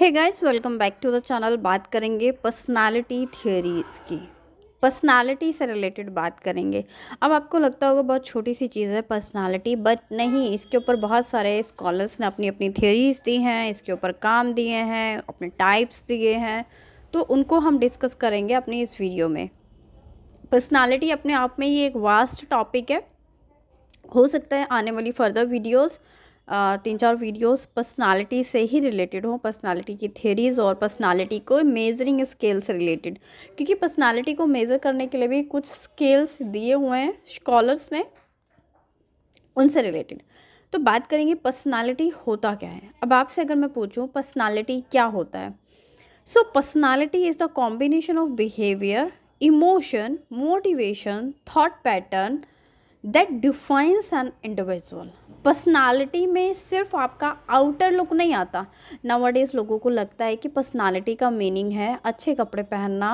Hey guys welcome back to the channel बात करेंगे personality theory की पर्सनालिटी से रिलेटेड बात करेंगे अब आपको लगता होगा बहुत छोटी सी चीज़ है पर्सनालिटी बट नहीं इसके ऊपर बहुत सारे स्कॉलर्स ने अपनी अपनी थियोरीज दी हैं इसके ऊपर काम दिए हैं अपने टाइप्स दिए हैं तो उनको हम डिस्कस करेंगे अपनी इस वीडियो में पर्सनालिटी अपने आप में ये एक वास्ट टॉपिक है हो सकता है आने वाली फर्दर वीडियोज़ तीन चार वीडियोस पर्सनालिटी से ही रिलेटेड हों पर्सनालिटी की थेरीज़ और पर्सनालिटी को मेजरिंग स्केल से रिलेटेड क्योंकि पर्सनालिटी को मेज़र करने के लिए भी कुछ स्केल्स दिए हुए हैं स्कॉलर्स ने उनसे रिलेटेड तो बात करेंगे पर्सनालिटी होता क्या है अब आपसे अगर मैं पूछूँ पर्सनालिटी क्या होता है so personality is the combination of behaviour emotion motivation thought pattern that defines an individual personality में सिर्फ आपका आउटर लुक नहीं आता नवाडेज लोगों को लगता है कि पर्सनालिटी का मीनिंग है अच्छे कपड़े पहनना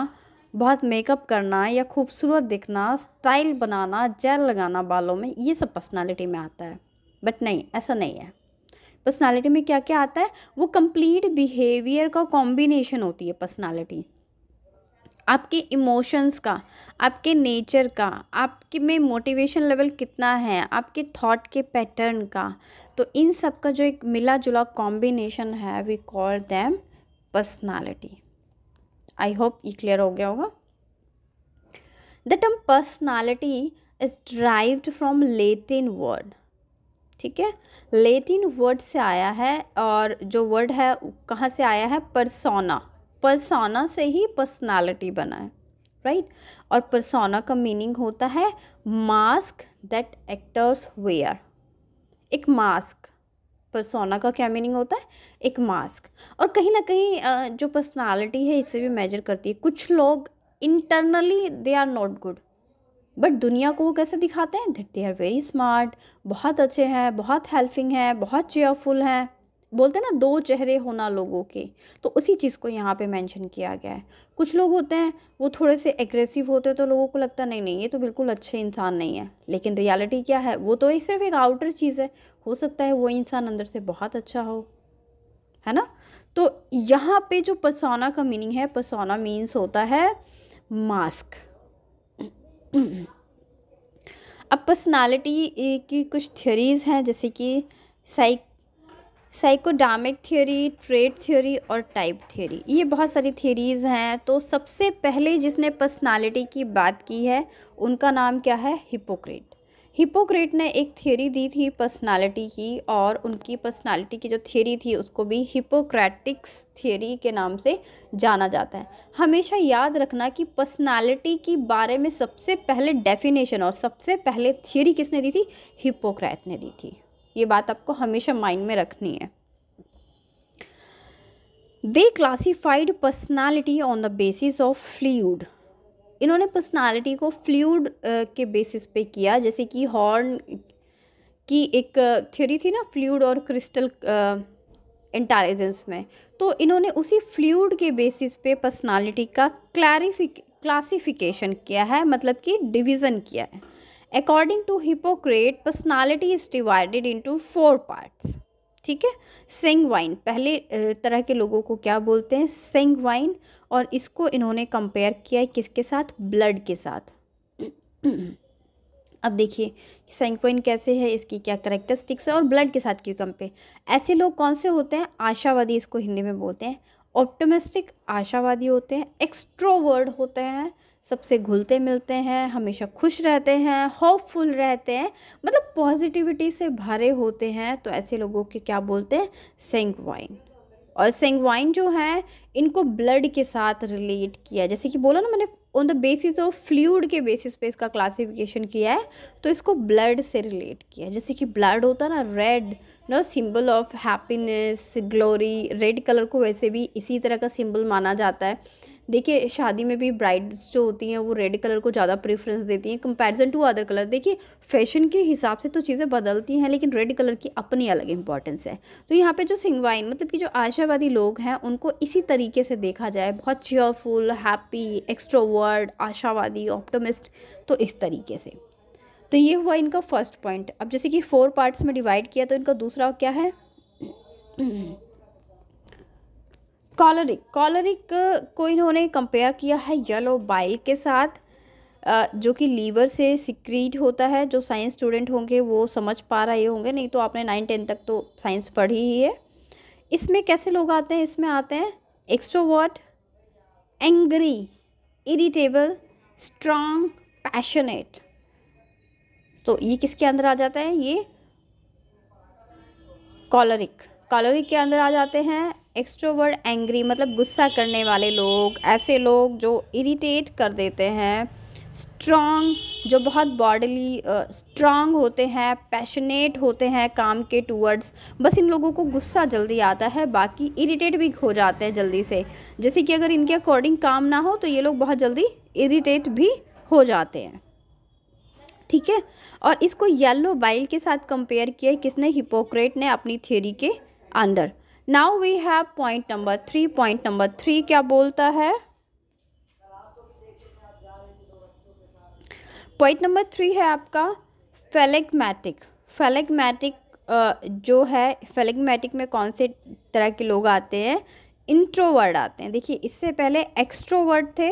बहुत मेकअप करना या खूबसूरत दिखना स्टाइल बनाना जेल लगाना बालों में ये सब पर्सनालिटी में आता है बट नहीं ऐसा नहीं है पर्सनालिटी में क्या क्या आता है वो कंप्लीट बिहेवियर का कॉम्बिनेशन होती है पर्सनालिटी आपके इमोशंस का आपके नेचर का आपके में मोटिवेशन लेवल कितना है आपके थॉट के पैटर्न का तो इन सब का जो एक मिला जुला कॉम्बिनेशन है we call them personality I hope ये क्लियर हो गया होगा the term personality is derived from Latin word ठीक है लेटिन वर्ड से आया है और जो वर्ड है कहाँ से आया है परसोना परसोना से ही पर्सनालिटी बना है राइट right? और परसोना का मीनिंग होता है मास्क दैट एक्टर्स वेयर एक मास्क परसोना का क्या मीनिंग होता है एक मास्क और कहीं ना कहीं जो पर्सनालिटी है इसे भी मेजर करती है कुछ लोग internally they are not good but दुनिया को वो कैसे दिखाते हैं that they are very smart बहुत अच्छे हैं बहुत हेल्पिंग हैं बहुत चेयरफुल हैं बोलते हैं ना दो चेहरे होना लोगों के तो उसी चीज़ को यहाँ पे मेंशन किया गया है कुछ लोग होते हैं वो थोड़े से एग्रेसिव होते हैं तो लोगों को लगता नहीं नहीं ये तो बिल्कुल अच्छे इंसान नहीं है लेकिन रियलिटी क्या है वो तो एक सिर्फ एक आउटर चीज़ है हो सकता है वो इंसान अंदर से बहुत अच्छा हो है ना तो यहाँ पे जो पसौना का मीनिंग है पसौना मीन्स होता है मास्क अब पर्सनालिटी की कुछ थियोरीज हैं जैसे कि psych psychodynamic theory trait theory और टाइप थ्योरी ये बहुत सारी थ्योरीज़ हैं तो सबसे पहले जिसने पर्सनालिटी की बात की है उनका नाम क्या है हिपोक्रेट हिपोक्रेट ने एक थ्योरी दी थी पर्सनालिटी की और उनकी पर्सनालिटी की जो थ्योरी थी उसको भी हिपोक्रेटिक्स थ्योरी के नाम से जाना जाता है हमेशा याद रखना कि पर्सनालिटी के बारे में सबसे पहले डेफिनेशन और सबसे पहले थ्योरी किसने दी थी हिपोक्रेट ने दी थी ये बात आपको हमेशा माइंड में रखनी है they classified personality on the basis of fluid इन्होंने पर्सनैलिटी को फ्लूड के बेसिस पे किया जैसे कि हॉर्न की एक थ्योरी थी ना फ्लूड और क्रिस्टल इंटेलिजेंस में तो इन्होंने उसी फ्लूड के बेसिस पे पर्सनैलिटी का क्लैरिफिक क्लासिफिकेशन किया है मतलब कि डिवीज़न किया है according to Hippocrates personality is divided to four parts ठीक है सेंग वाइन पहले तरह के लोगों को क्या बोलते हैं सेंग वाइन और इसको इन्होंने कंपेयर किया है किसके साथ ब्लड के साथ अब देखिए सेंगवाइन कैसे है इसकी क्या करेक्टरिस्टिक्स है और ब्लड के साथ क्यों कंपेयर ऐसे लोग कौन से होते हैं आशावादी इसको हिंदी में बोलते हैं ऑप्टोमिस्टिक आशावादी होते हैं एक्स्ट्रोवर्ड होते हैं सबसे घुलते मिलते हैं हमेशा खुश रहते हैं होपफुल रहते हैं मतलब पॉजिटिविटी से भरे होते हैं तो ऐसे लोगों के क्या बोलते हैं सेंगवाइन और सेंगवाइन जो है इनको ब्लड के साथ रिलेट किया जैसे कि बोला ना मैंने on the basis of fluid के बेसिस पे इसका क्लासिफिकेशन किया है तो इसको ब्लड से रिलेट किया है जैसे कि ब्लड होता ना रेड ना symbol of happiness glory red colour को वैसे भी इसी तरह का सिंबल माना जाता है देखिए शादी में भी ब्राइड्स जो होती हैं वो रेड कलर को ज़्यादा प्रेफरेंस देती हैं कंपैरिजन टू अदर कलर देखिए फैशन के हिसाब से तो चीज़ें बदलती हैं लेकिन रेड कलर की अपनी अलग इंपॉर्टेंस है तो यहाँ पे जो सिंगवाइन मतलब कि जो आशावादी लोग हैं उनको इसी तरीके से देखा जाए बहुत चेयरफुल हैप्पी एक्स्ट्रोवर्ड आशावादी ऑप्टोमिस्ट तो इस तरीके से तो ये हुआ इनका फर्स्ट पॉइंट अब जैसे कि फोर पार्ट्स में डिवाइड किया तो इनका दूसरा क्या है कॉलरिक कॉलरिक को इन्होंने कंपेयर किया है येलो बाइल के साथ जो कि लीवर से सिक्रीट होता है जो साइंस स्टूडेंट होंगे वो समझ पा रहे होंगे नहीं तो आपने नाइन टेन तक तो साइंस पढ़ी ही है इसमें कैसे लोग आते हैं इसमें आते हैं extrovert angry irritable strong passionate तो ये किसके अंदर आ जाता है ये कॉलरिक कॉलरिक के अंदर आ जाते हैं एक्स्ट्रोवर्ड एंग्री मतलब गुस्सा करने वाले लोग ऐसे लोग जो इरिटेट कर देते हैं स्ट्रॉन्ग जो बहुत बॉडली uh, होते हैं पैशनेट होते हैं काम के टूवर्ड्स बस इन लोगों को गुस्सा जल्दी आता है बाकी इरिटेट भी हो जाते हैं जल्दी से जैसे कि अगर इनके अकॉर्डिंग काम ना हो तो ये लोग बहुत जल्दी इरिटेट भी हो जाते हैं ठीक है और इसको येलो बाइल के साथ कंपेयर किया किसने हिपोक्रेट ने अपनी थेरी के अंदर now we have point number three point number three क्या बोलता है पॉइंट नंबर थ्री है आपका फेलेगमैटिक फेलेगमैटिक जो है फेलेगमैटिक में कौन से तरह के लोग आते हैं इंट्रोवर्ड आते हैं देखिए इससे पहले एक्स्ट्रोवर्ड थे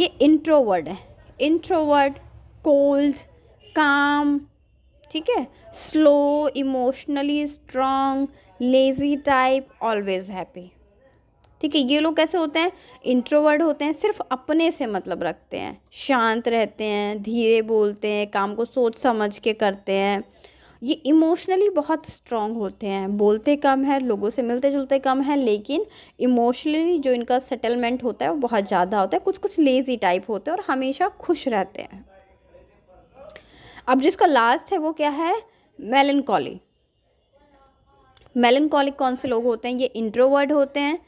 ये इंट्रोवर्ड है इंट्रोवर्ड कोल्ड काम ठीक है slow emotionally strong lazy type always happy ठीक है ये लोग कैसे होते हैं इंट्रोवर्ड होते हैं सिर्फ अपने से मतलब रखते हैं शांत रहते हैं धीरे बोलते हैं काम को सोच समझ के करते हैं ये इमोशनली बहुत स्ट्रॉन्ग होते हैं बोलते कम है लोगों से मिलते जुलते कम है लेकिन इमोशनली जो इनका सेटलमेंट होता है वो बहुत ज़्यादा होता है कुछ कुछ लेज़ी टाइप होते हैं और हमेशा खुश रहते हैं अब जिसका लास्ट है वो क्या है मेलनकॉली मेलनकॉलिक कौन से लोग होते हैं ये इंट्रोवर्ड होते हैं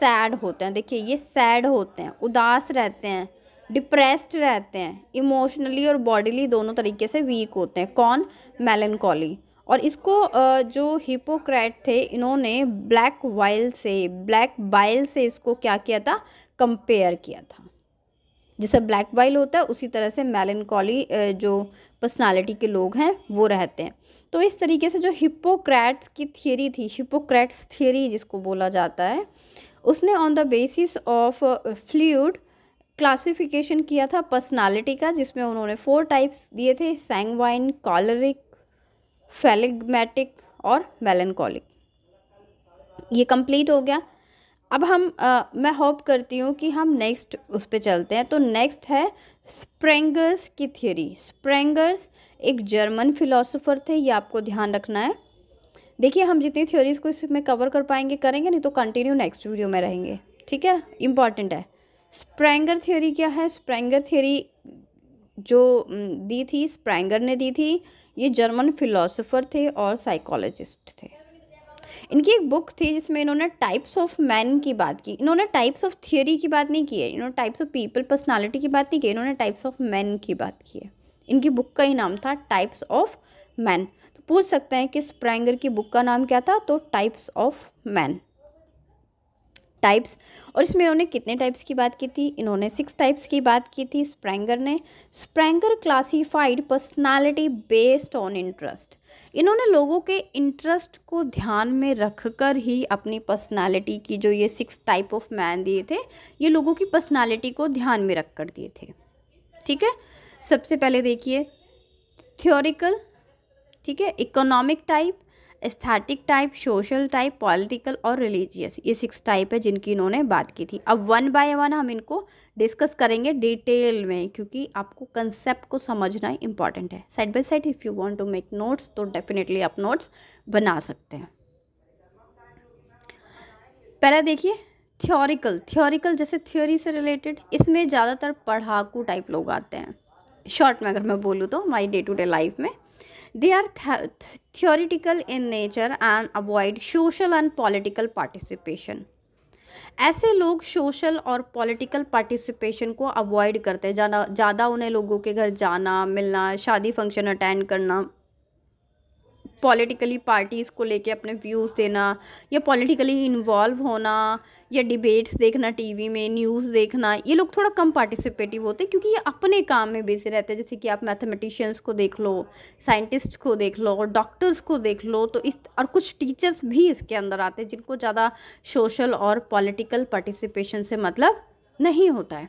सैड होते हैं देखिए ये सैड होते हैं उदास रहते हैं डिप्रेस्ड रहते हैं इमोशनली और बॉडीली दोनों तरीके से वीक होते हैं कौन मेलनकॉली और इसको जो हिपोक्रेट थे इन्होंने ब्लैक वाइल से ब्लैक बाइल से इसको क्या किया था कंपेयर किया था जैसे ब्लैक वाइल होता है उसी तरह से मेलनकॉली जो पर्सनालिटी के लोग हैं वो रहते हैं तो इस तरीके से जो हिपोक्रेट्स की थियोरी थी हिपोक्रेट्स थियोरी जिसको बोला जाता है उसने on the basis of fluid classification किया था पर्सनालिटी का जिसमें उन्होंने फोर टाइप्स दिए थे सैंगवाइन कॉलरिक फेलिगमेटिक और मेलनकॉलिक ये कंप्लीट हो गया अब हम आ, मैं होप करती हूँ कि हम नेक्स्ट उस पर चलते हैं तो नेक्स्ट है स्प्रेंगर्स की थियोरी स्प्रेंगर्स एक जर्मन फिलोसोफर थे ये आपको ध्यान रखना है देखिए हम जितनी थ्योरीज को इसमें कवर कर पाएंगे करेंगे नहीं तो कंटिन्यू नेक्स्ट वीडियो में रहेंगे ठीक है इम्पॉर्टेंट है स्प्रेंगर थ्योरी क्या है स्प्रेंगर थ्योरी जो दी थी स्प्रेंगर ने दी थी ये जर्मन फिलोसोफर थे और साइकोलॉजिस्ट थे इनकी एक बुक थी जिसमें इन्होंने टाइप्स ऑफ मैन की बात की इन्होंने टाइप्स ऑफ थियोरी की बात नहीं की है इन्होंने टाइप्स ऑफ पीपल पर्सनालिटी की बात नहीं की इन्होंने टाइप्स ऑफ मैन की बात की है इनकी बुक का ही नाम था टाइप्स ऑफ मैन तो पूछ सकते हैं कि स्प्रैंगर की बुक का नाम क्या था तो टाइप्स ऑफ मैन टाइप्स और इसमें इन्होंने कितने टाइप्स की बात की थी इन्होंने सिक्स टाइप्स की बात की थी स्प्रेंगर ने Spranger classified personality based on interest इन्होंने लोगों के इंटरेस्ट को ध्यान में रखकर ही अपनी पर्सनालिटी की जो ये सिक्स टाइप ऑफ मैन दिए थे ये लोगों की पर्सनैलिटी को ध्यान में रख कर दिए थे ठीक है सबसे पहले देखिए थ्योरिकल ठीक है economic type aesthetic type social type political और रिलीजियस ये सिक्स टाइप है जिनकी इन्होंने बात की थी अब वन बाय वन हम इनको डिस्कस करेंगे डिटेल में क्योंकि आपको कंसेप्ट को समझना इंपॉर्टेंट है side by side if you want to make notes तो डेफिनेटली आप नोट्स बना सकते हैं पहला देखिए थियोरिकल थियोरिकल जैसे थ्योरी से रिलेटेड इसमें ज़्यादातर पढ़ाकू टाइप लोग आते हैं शॉर्ट में अगर मैं बोलूँ तो हमारी डे टू डे लाइफ में They are th theoretical in nature and avoid social and political participation. ऐसे लोग सोशल और पॉलिटिकल पार्टिसिपेशन को अवॉइड करते हैं ज़्यादा ज़्यादा उन्हें लोगों के घर जाना मिलना शादी फंक्शन अटेंड करना पॉलिटिकली पार्टीज़ को लेके अपने व्यूज़ देना या पॉलिटिकली इन्वॉल्व होना या डिबेट्स देखना टीवी में न्यूज़ देखना ये लोग थोड़ा कम पार्टिसिपेटिव होते हैं क्योंकि ये अपने काम में बिजी रहते हैं जैसे कि आप मैथमेटिशियंस को देख लो साइंटिस्ट को देख लो और डॉक्टर्स को देख लो तो इस और कुछ टीचर्स भी इसके अंदर आते हैं जिनको ज़्यादा सोशल और पॉलिटिकल पार्टिसिपेशन से मतलब नहीं होता है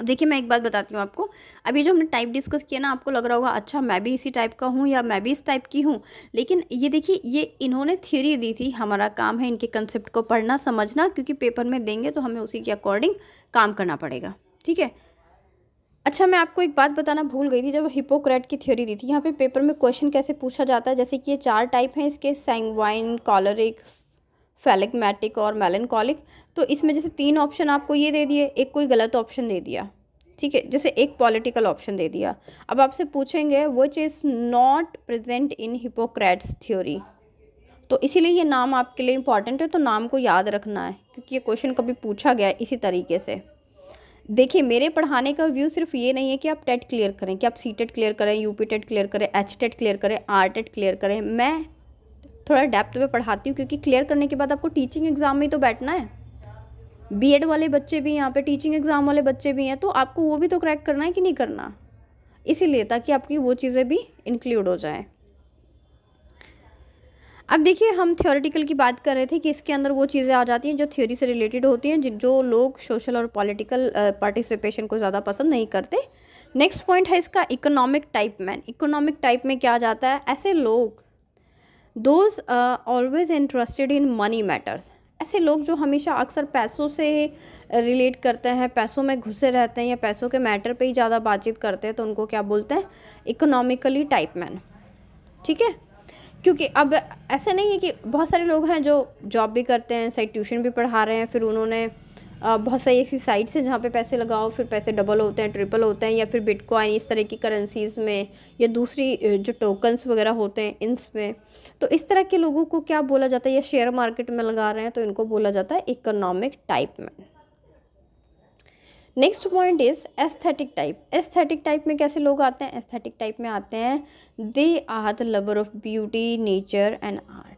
अब देखिए मैं एक बात बताती हूँ आपको अभी जो हमने टाइप डिस्कस किया ना आपको लग रहा होगा अच्छा मैं भी इसी टाइप का हूँ या मैं भी इस टाइप की हूँ लेकिन ये देखिए ये इन्होंने थ्योरी दी थी हमारा काम है इनके कंसेप्ट को पढ़ना समझना क्योंकि पेपर में देंगे तो हमें उसी के अकॉर्डिंग काम करना पड़ेगा ठीक है अच्छा मैं आपको एक बात बताना भूल गई थी जब हिपोक्रेट की थ्योरी दी थी यहाँ पे पेपर में क्वेश्चन कैसे पूछा जाता है जैसे कि ये चार टाइप हैं इसके सैंगवाइन कॉलरिक फैलिकमेटिक और मेलनकॉलिक तो इसमें जैसे तीन ऑप्शन आपको ये दे दिए एक कोई गलत ऑप्शन दे दिया ठीक है जैसे एक पॉलिटिकल ऑप्शन दे दिया अब आपसे पूछेंगे which is not present in Hippocrates theory तो इसीलिए ये नाम आपके लिए इंपॉर्टेंट है तो नाम को याद रखना है क्योंकि ये क्वेश्चन कभी पूछा गया है इसी तरीके से देखिए मेरे पढ़ाने का व्यू सिर्फ ये नहीं है कि आप टेट क्लियर करें कि आप सी टेट क्लियर करें यू पी टेट क्लियर करें एच टेट क्लियर करें आर टेट क्लियर करें मैं थोड़ा डेप्थ में पढ़ाती हूँ क्योंकि क्लियर करने के बाद आपको टीचिंग एग्ज़ाम में ही तो बैठना है बी वाले बच्चे भी यहाँ पर टीचिंग एग्ज़ाम वाले बच्चे भी हैं तो आपको वो भी तो क्रैक करना है कि नहीं करना इसीलिए ताकि आपकी वो चीज़ें भी इंक्लूड हो जाए अब देखिए हम थियोरेटिकल की बात कर रहे थे कि इसके अंदर वो चीज़ें आ जाती हैं जो थ्योरी से रिलेटेड होती हैं जो लोग सोशल और पॉलिटिकल पार्टिसिपेशन को ज़्यादा पसंद नहीं करते नेक्स्ट पॉइंट है इसका economic type man economic type में क्या आ जाता है ऐसे लोग those always interested in money matters ऐसे लोग जो हमेशा अक्सर पैसों से रिलेट uh, करते हैं पैसों में घुसे रहते हैं या पैसों के मैटर पे ही ज़्यादा बातचीत करते हैं तो उनको क्या बोलते हैं इकोनॉमिकली टाइप मैन ठीक है क्योंकि अब ऐसा नहीं है कि बहुत सारे लोग हैं जो जॉब भी करते हैं सही ट्यूशन भी पढ़ा रहे हैं फिर उन्होंने बहुत सारी ऐसी साइट्स हैं जहाँ पे पैसे लगाओ फिर पैसे डबल होते हैं ट्रिपल होते हैं या फिर बिटकॉइन इस तरह की करेंसीज़ में या दूसरी जो टोकन्स वगैरह होते हैं इन में तो इस तरह के लोगों को क्या बोला जाता है या शेयर मार्केट में लगा रहे हैं तो इनको बोला जाता है इकोनॉमिक टाइप में next point is aesthetic type aesthetic type में कैसे लोग आते हैं एस्थेटिक टाइप में आते हैं they are the lover of beauty nature and art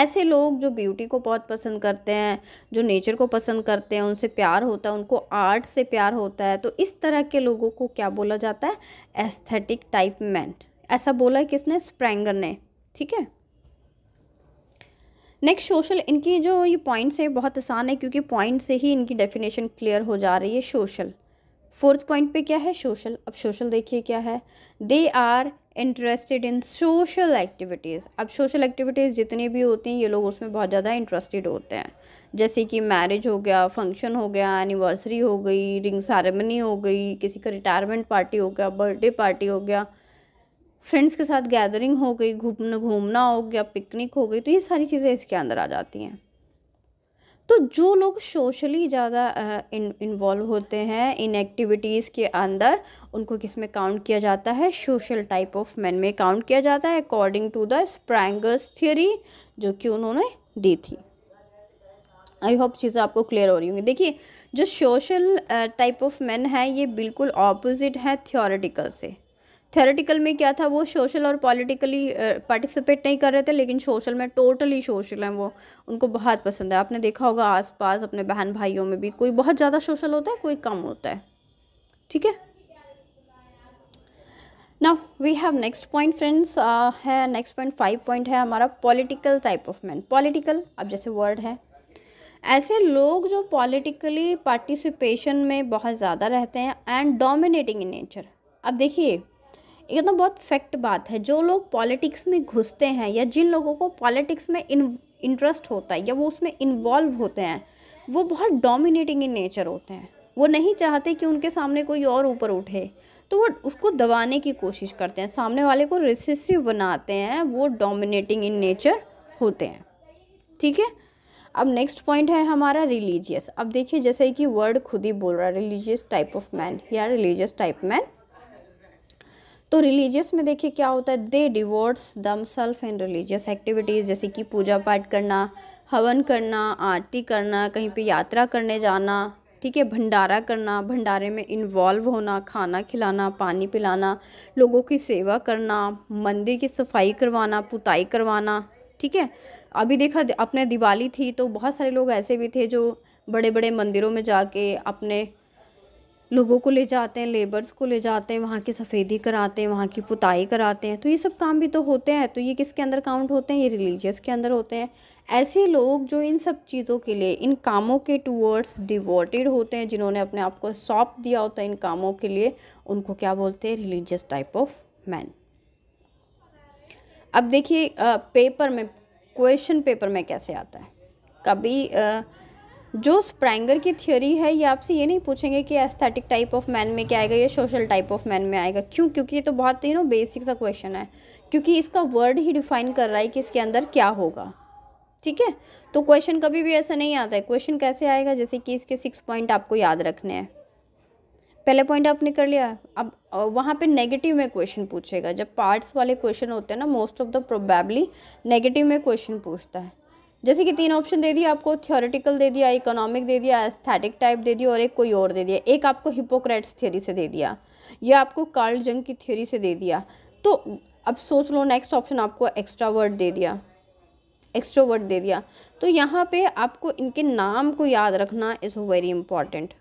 ऐसे लोग जो ब्यूटी को बहुत पसंद करते हैं जो नेचर को पसंद करते हैं उनसे प्यार होता है उनको आर्ट से प्यार होता है तो इस तरह के लोगों को क्या बोला जाता है एस्थेटिक टाइप मैन ऐसा बोला है किसने स्प्रैंगर ने ठीक है नेक्स्ट सोशल इनकी जो ये पॉइंट्स है बहुत आसान है क्योंकि पॉइंट से ही इनकी डेफिनेशन क्लियर हो जा रही है सोशल फोर्थ पॉइंट पे क्या है सोशल अब सोशल देखिए क्या है they are interested in social activities अब सोशल एक्टिविटीज़ जितनी भी होती हैं ये लोग उसमें बहुत ज़्यादा इंटरेस्टेड होते हैं जैसे कि मैरिज हो गया फंक्शन हो गया एनिवर्सरी हो गई रिंग सेरेमनी हो गई किसी का रिटायरमेंट पार्टी हो गया बर्थडे पार्टी हो गया फ्रेंड्स के साथ गैदरिंग हो गई घूमना घूमना हो गया पिकनिक हो गई तो ये सारी चीज़ें इसके अंदर आ जाती हैं तो जो लोग सोशली ज़्यादा इन्वॉल्व होते हैं इन एक्टिविटीज़ के अंदर उनको किस में काउंट किया जाता है सोशल टाइप ऑफ मैन में काउंट किया जाता है according to the Spranger's theory जो कि उन्होंने दी थी आई होप चीज़ें आपको क्लियर हो रही होंगी देखिए जो सोशल टाइप ऑफ मैन है ये बिल्कुल ऑपोजिट है थियोरेटिकल से थेरेटिकल में क्या था वो सोशल और पॉलिटिकली पार्टिसिपेट नहीं कर रहे थे लेकिन सोशल में टोटली सोशल हैं वो उनको बहुत पसंद है आपने देखा होगा आसपास अपने बहन भाइयों में भी कोई बहुत ज़्यादा सोशल होता है कोई कम होता है ठीक है now we have next point friends है नेक्स्ट पॉइंट फाइव पॉइंट है हमारा political type of man political अब जैसे वर्ड है ऐसे लोग जो पॉलिटिकली पार्टिसिपेशन में बहुत ज़्यादा रहते हैं एंड डोमिनेटिंग इन नेचर अब देखिए एकदम तो बहुत फैक्ट बात है जो लोग पॉलिटिक्स में घुसते हैं या जिन लोगों को पॉलिटिक्स में इंटरेस्ट होता है या वो उसमें इन्वॉल्व होते हैं वो बहुत डोमिनेटिंग इन नेचर होते हैं वो नहीं चाहते कि उनके सामने कोई और ऊपर उठे तो वो उसको दबाने की कोशिश करते हैं सामने वाले को रिसेसिव बनाते हैं वो डोमिनेटिंग इन नेचर होते हैं ठीक है अब नेक्स्ट पॉइंट है हमारा रिलीजियस अब देखिए जैसे कि वर्ड खुद ही बोल रहा है रिलीजियस टाइप ऑफ मैन या रिलीजियस टाइप मैन तो रिलीजियस में देखिए क्या होता है दे डिवोर्स them self in religious activities जैसे कि पूजा पाठ करना हवन करना आरती करना कहीं पे यात्रा करने जाना ठीक है भंडारा करना भंडारे में इन्वॉल्व होना खाना खिलाना पानी पिलाना लोगों की सेवा करना मंदिर की सफाई करवाना पुताई करवाना ठीक है अभी देखा अपने दिवाली थी तो बहुत सारे लोग ऐसे भी थे जो बड़े बड़े मंदिरों में जाके अपने लोगों को ले जाते हैं लेबर्स को ले जाते हैं वहाँ की सफ़ेदी कराते हैं वहाँ की पुताई कराते हैं तो ये सब काम भी तो होते हैं तो ये किसके अंदर काउंट होते हैं ये रिलीजियस के अंदर होते हैं ऐसे लोग जो इन सब चीज़ों के लिए इन कामों के टूवर्ड्स डिवोटेड होते हैं जिन्होंने अपने आप को सौंप दिया होता है इन कामों के लिए उनको क्या बोलते हैं रिलीजियस टाइप ऑफ मैन अब देखिए पेपर में क्वेश्चन पेपर में कैसे आता है कभी आ, जो स्प्रैंगर की थ्योरी है ये आपसे ये नहीं पूछेंगे कि एस्थेटिक टाइप ऑफ मैन में क्या आएगा या सोशल टाइप ऑफ मैन में आएगा क्यों क्योंकि ये तो बहुत ही नो बेसिक सा क्वेश्चन है क्योंकि इसका वर्ड ही डिफाइन कर रहा है कि इसके अंदर क्या होगा ठीक है तो क्वेश्चन कभी भी ऐसा नहीं आता है क्वेश्चन कैसे आएगा जैसे कि इसके सिक्स पॉइंट आपको याद रखने हैं पहले पॉइंट आपने कर लिया अब वहाँ पे नेगेटिव में क्वेश्चन पूछेगा जब पार्ट्स वाले क्वेश्चन होते हैं ना most of the probably negative में क्वेश्चन पूछता है जैसे कि तीन ऑप्शन दे दिया आपको थियोरेटिकल दे दिया इकोनॉमिक दे दिया एस्थेटिक टाइप दे दिया और एक कोई और दे दिया एक आपको हिपोक्रेट्स थ्योरी से दे दिया या आपको कार्ल जंग की थ्योरी से दे दिया तो अब सोच लो नेक्स्ट ऑप्शन आपको एक्स्ट्रा वर्ड दे दिया वर्ड दे दिया तो यहाँ पे आपको इनके नाम को याद रखना इज़ वेरी इंपॉर्टेंट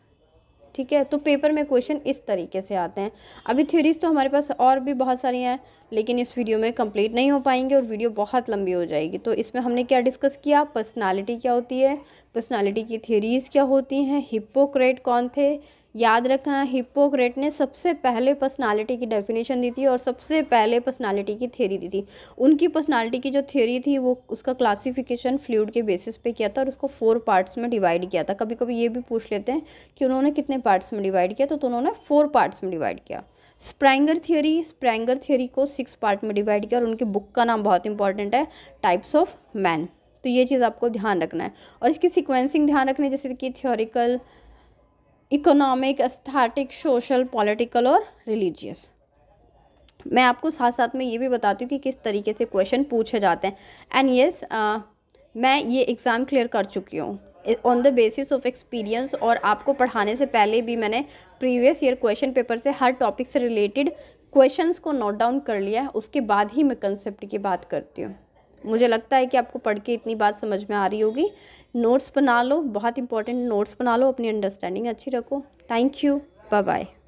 ठीक है तो पेपर में क्वेश्चन इस तरीके से आते हैं अभी थ्योरीज तो हमारे पास और भी बहुत सारी हैं लेकिन इस वीडियो में कंप्लीट नहीं हो पाएंगे और वीडियो बहुत लंबी हो जाएगी तो इसमें हमने क्या डिस्कस किया पर्सनालिटी क्या होती है पर्सनालिटी की थ्योरीज़ क्या होती हैं हिप्पोक्रेट कौन थे याद रखना हिपोक्रेट ने सबसे पहले पर्सनालिटी की डेफिनेशन दी थी और सबसे पहले पर्सनालिटी की थ्योरी दी थी उनकी पर्सनालिटी की जो थ्योरी थी वो उसका क्लासिफिकेशन फ्लूड के बेसिस पे किया था और उसको फोर पार्ट्स में डिवाइड किया था कभी कभी ये भी पूछ लेते हैं कि उन्होंने कितने पार्ट्स में डिवाइड किया तो, तो उन्होंने फोर पार्ट्स में डिवाइड किया स्प्रैंगर थियोरी स्प्रैंगर थियोरी को सिक्स पार्ट में डिवाइड किया और उनकी बुक का नाम बहुत इंपॉर्टेंट है टाइप्स ऑफ मैन तो ये चीज़ आपको ध्यान रखना है और इसकी सिक्वेंसिंग ध्यान रखना है जैसे कि theoretical economic aesthetic social political और रिलीजियस मैं आपको साथ साथ में ये भी बताती हूँ कि किस तरीके से क्वेश्चन पूछे जाते हैं एंड येस yes, uh, मैं ये एग्ज़ाम क्लियर कर चुकी हूँ on the basis of experience और आपको पढ़ाने से पहले भी मैंने प्रीवियस ईयर क्वेश्चन पेपर से हर टॉपिक से रिलेटेड क्वेश्चंस को नोट डाउन कर लिया है उसके बाद ही मैं कंसेप्ट की बात करती हूँ मुझे लगता है कि आपको पढ़ के इतनी बात समझ में आ रही होगी नोट्स बना लो बहुत इंपॉर्टेंट नोट्स बना लो अपनी अंडरस्टैंडिंग अच्छी रखो थैंक यू बाय बाय